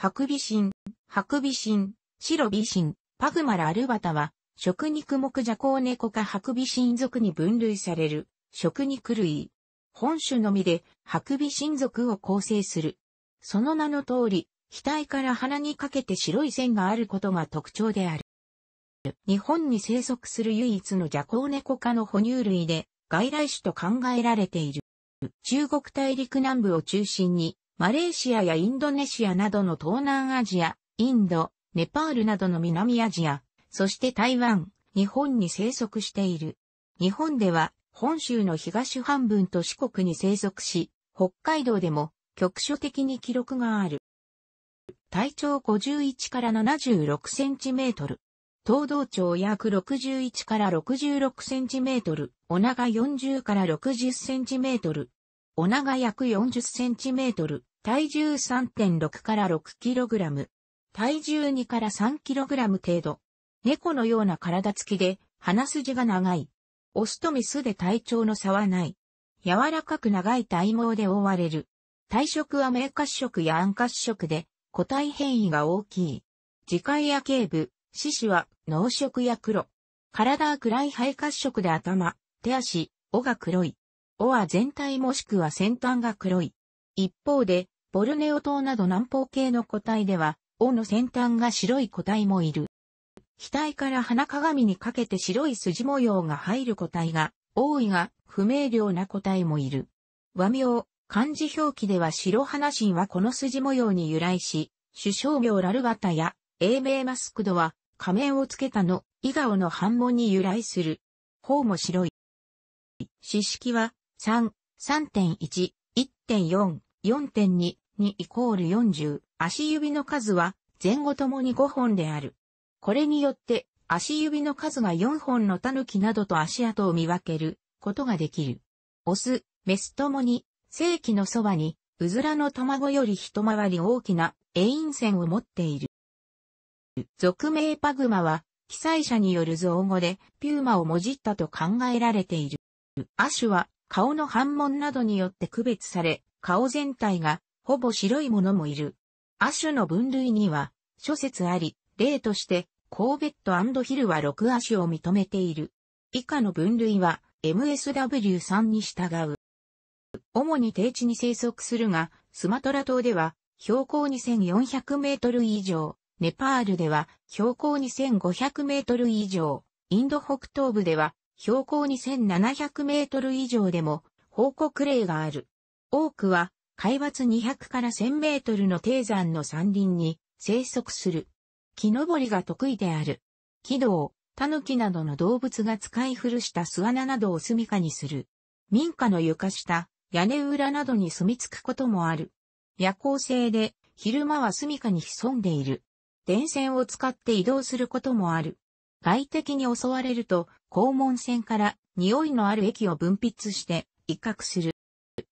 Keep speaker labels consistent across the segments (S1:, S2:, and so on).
S1: ハハクビシン、クビシン、シロビシン、パグマラアルバタは、食肉目コ行猫クビシン属に分類される、食肉類。本種のみで、ハクビシン属を構成する。その名の通り、額から鼻にかけて白い線があることが特徴である。日本に生息する唯一のウ行猫科の哺乳類で、外来種と考えられている。中国大陸南部を中心に、マレーシアやインドネシアなどの東南アジア、インド、ネパールなどの南アジア、そして台湾、日本に生息している。日本では本州の東半分と四国に生息し、北海道でも局所的に記録がある。体長51から76センチメートル。東道長約61から66センチメートル。お長40から60センチメートル。お長約40センチメートル、体重3.6から6キログラム、体重2から3キログラム程度。猫のような体つきで、鼻筋が長い。オスとメスで体調の差はない。柔らかく長い体毛で覆われる。体色は明褐色や暗褐色で、個体変異が大きい。磁界や頸部、四肢は濃色や黒。体は暗い肺褐色で頭、手足、尾が黒い。尾は全体もしくは先端が黒い。一方で、ボルネオ島など南方系の個体では、尾の先端が白い個体もいる。額から鼻鏡にかけて白い筋模様が入る個体が多いが不明瞭な個体もいる。和名、漢字表記では白花神はこの筋模様に由来し、首相名ラルバタや英名マスクドは仮面をつけたの、笑顔の反問に由来する。方も白い。四式は3、3.1、1.4、4.2、2イコール40。足指の数は前後ともに5本である。これによって足指の数が4本のタヌキなどと足跡を見分けることができる。オス、メスともに正規のそばにうずらの卵より一回り大きなイン線を持っている。俗名パグマは記載者による造語でピューマをもじったと考えられている。アシュは顔の反紋などによって区別され、顔全体がほぼ白いものもいる。亜種の分類には諸説あり、例として、コーベットヒルは6亜種を認めている。以下の分類は MSW3 に従う。主に低地に生息するが、スマトラ島では標高2400メートル以上、ネパールでは標高2500メートル以上、インド北東部では標高2700メートル以上でも報告例がある。多くは海抜200から1000メートルの低山の山林に生息する。木登りが得意である。木道、タヌキなどの動物が使い古した巣穴などを住処にする。民家の床下、屋根裏などに住み着くこともある。夜行性で昼間は住処に潜んでいる。電線を使って移動することもある。外敵に襲われると肛門腺から匂いのある液を分泌して威嚇する。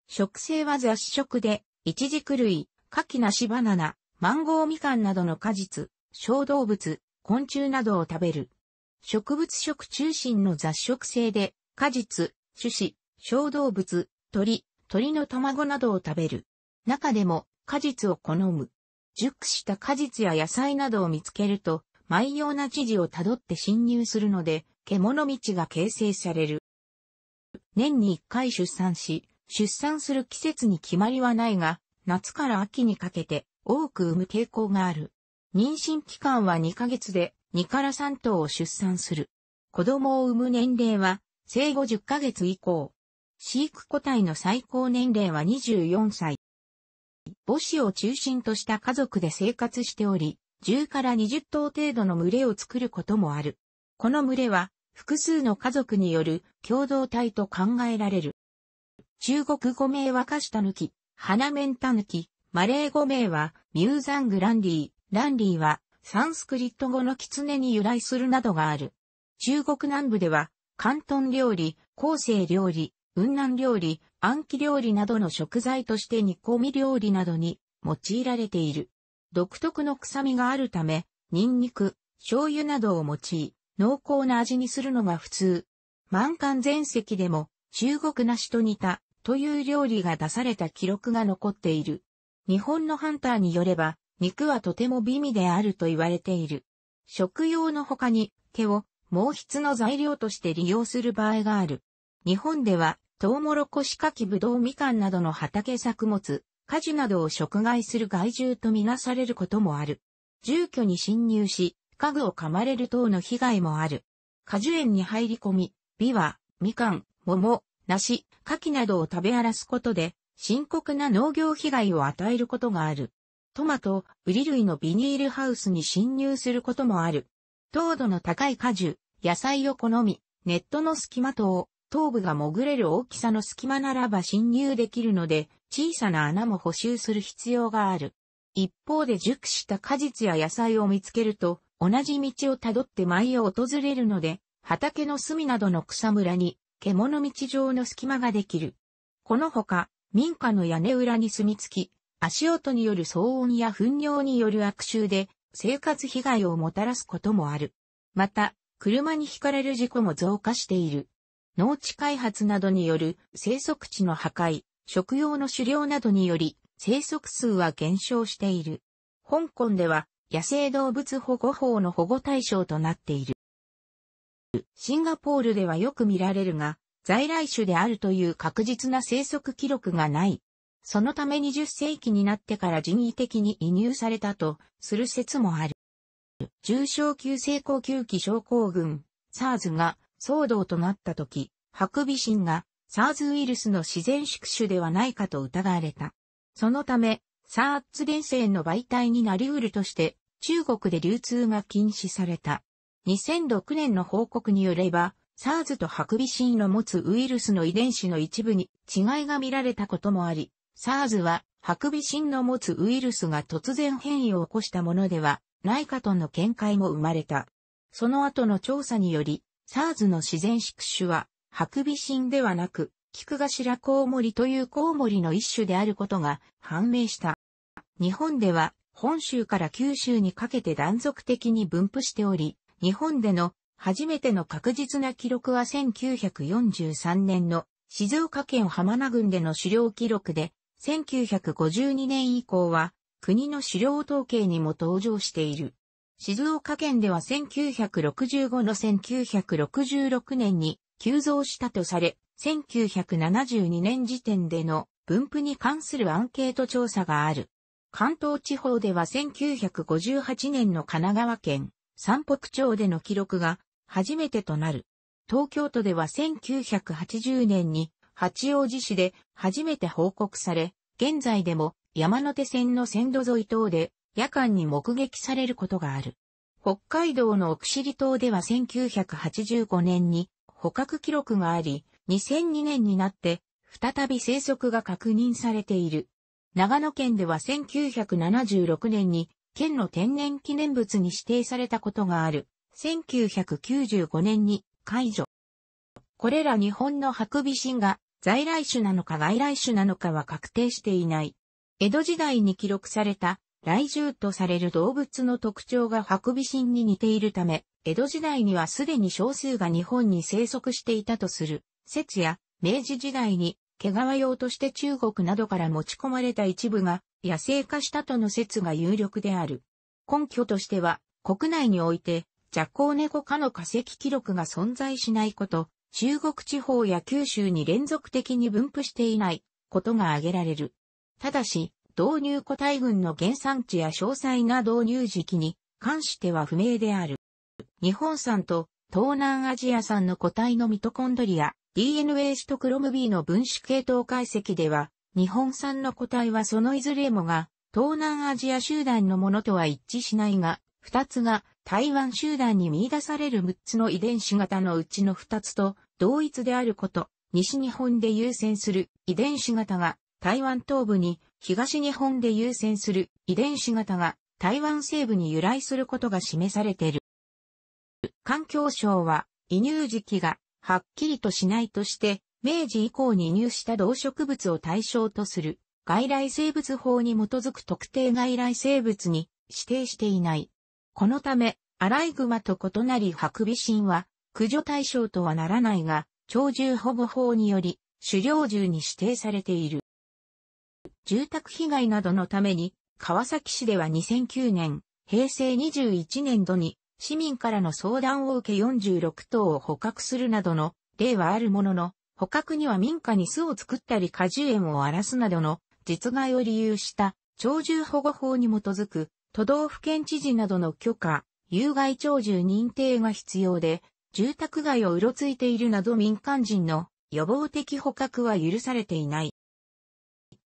S1: 食性は雑食で、イチジク類、ナシバナナ、マンゴーみかんなどの果実、小動物、昆虫などを食べる。植物食中心の雑食性で、果実、種子、小動物、鳥、鳥の卵などを食べる。中でも果実を好む。熟した果実や野菜などを見つけると、毎様な知事をたどって侵入するので、獣道が形成される。年に一回出産し、出産する季節に決まりはないが、夏から秋にかけて多く産む傾向がある。妊娠期間は2ヶ月で2から3頭を出産する。子供を産む年齢は生後10ヶ月以降。飼育個体の最高年齢は24歳。母子を中心とした家族で生活しており、10から20頭程度の群れを作ることもある。この群れは複数の家族による共同体と考えられる。中国語名はカシタヌキ、メンタヌキ、マレー語名はミューザングランディー、ランディーはサンスクリット語の狐に由来するなどがある。中国南部では、広東料理、広西料理、雲南料理、暗記料理などの食材として煮込み料理などに用いられている。独特の臭みがあるため、ニンニク、醤油などを用い、濃厚な味にするのが普通。満館全席でも中国なしと似たという料理が出された記録が残っている。日本のハンターによれば肉はとても美味であると言われている。食用の他に毛を毛筆の材料として利用する場合がある。日本ではトウモロコシカキブドウみかんなどの畑作物、果樹などを食害する害獣とみなされることもある。住居に侵入し、家具を噛まれる等の被害もある。果樹園に入り込み、ビワ、みかん、桃、梨、蠣などを食べ荒らすことで、深刻な農業被害を与えることがある。トマト、ウリ類のビニールハウスに侵入することもある。糖度の高い果樹、野菜を好み、ネットの隙間等頭部が潜れる大きさの隙間ならば侵入できるので、小さな穴も補修する必要がある。一方で熟した果実や野菜を見つけると、同じ道をたどって舞を訪れるので、畑の隅などの草むらに、獣道上の隙間ができる。このほか、民家の屋根裏に住み着き、足音による騒音や糞尿による悪臭で、生活被害をもたらすこともある。また、車にひかれる事故も増加している。農地開発などによる生息地の破壊、食用の狩猟などにより生息数は減少している。香港では野生動物保護法の保護対象となっている。シンガポールではよく見られるが、在来種であるという確実な生息記録がない。そのため20世紀になってから人為的に移入されたとする説もある。重症急性呼吸器症候群、SARS が騒動となった時、ハクビシンが SARS ウイルスの自然宿主ではないかと疑われた。そのため、サーツ電線の媒体になり得るとして、中国で流通が禁止された。2006年の報告によれば、サーズとハクビシンの持つウイルスの遺伝子の一部に違いが見られたこともあり、サーズはハクビシンの持つウイルスが突然変異を起こしたものではないかとの見解も生まれた。その後の調査により、サーズの自然宿主はハクビシンではなく菊頭コウモリというコウモリの一種であることが判明した。日本では本州から九州にかけて断続的に分布しており、日本での初めての確実な記録は1943年の静岡県浜名郡での狩猟記録で、1952年以降は国の狩猟統計にも登場している。静岡県では1965の1966年に急増したとされ、1972年時点での分布に関するアンケート調査がある。関東地方では1958年の神奈川県三北町での記録が初めてとなる。東京都では1980年に八王子市で初めて報告され、現在でも山手線の線路沿い等で夜間に目撃されることがある。北海道の奥尻島では1985年に捕獲記録があり、2002年になって再び生息が確認されている。長野県では1976年に県の天然記念物に指定されたことがある。1995年に解除。これら日本のハクビシンが在来種なのか外来種なのかは確定していない。江戸時代に記録された来獣とされる動物の特徴がハクビシンに似ているため、江戸時代にはすでに少数が日本に生息していたとする説や、明治時代に毛皮用として中国などから持ち込まれた一部が野生化したとの説が有力である。根拠としては、国内において、蛇行猫科の化石記録が存在しないこと、中国地方や九州に連続的に分布していないことが挙げられる。ただし、導入個体群の原産地や詳細な導入時期に関しては不明である。日本産と東南アジア産の個体のミトコンドリア、DNA シトクロム B の分子系統解析では、日本産の個体はそのいずれもが、東南アジア集団のものとは一致しないが、二つが台湾集団に見出される6つの遺伝子型のうちの二つと同一であること、西日本で優先する遺伝子型が台湾東部に東日本で優先する遺伝子型が台湾西部に由来することが示されている。環境省は、移入時期がはっきりとしないとして、明治以降に入した動植物を対象とする外来生物法に基づく特定外来生物に指定していない。このため、アライグマと異なりハクビシンは駆除対象とはならないが、鳥獣保護法により狩猟獣に指定されている。住宅被害などのために、川崎市では2009年、平成21年度に、市民からの相談を受け46頭を捕獲するなどの例はあるものの、捕獲には民家に巣を作ったり果樹園を荒らすなどの実害を理由した鳥獣保護法に基づく都道府県知事などの許可、有害鳥獣認定が必要で、住宅街をうろついているなど民間人の予防的捕獲は許されていない。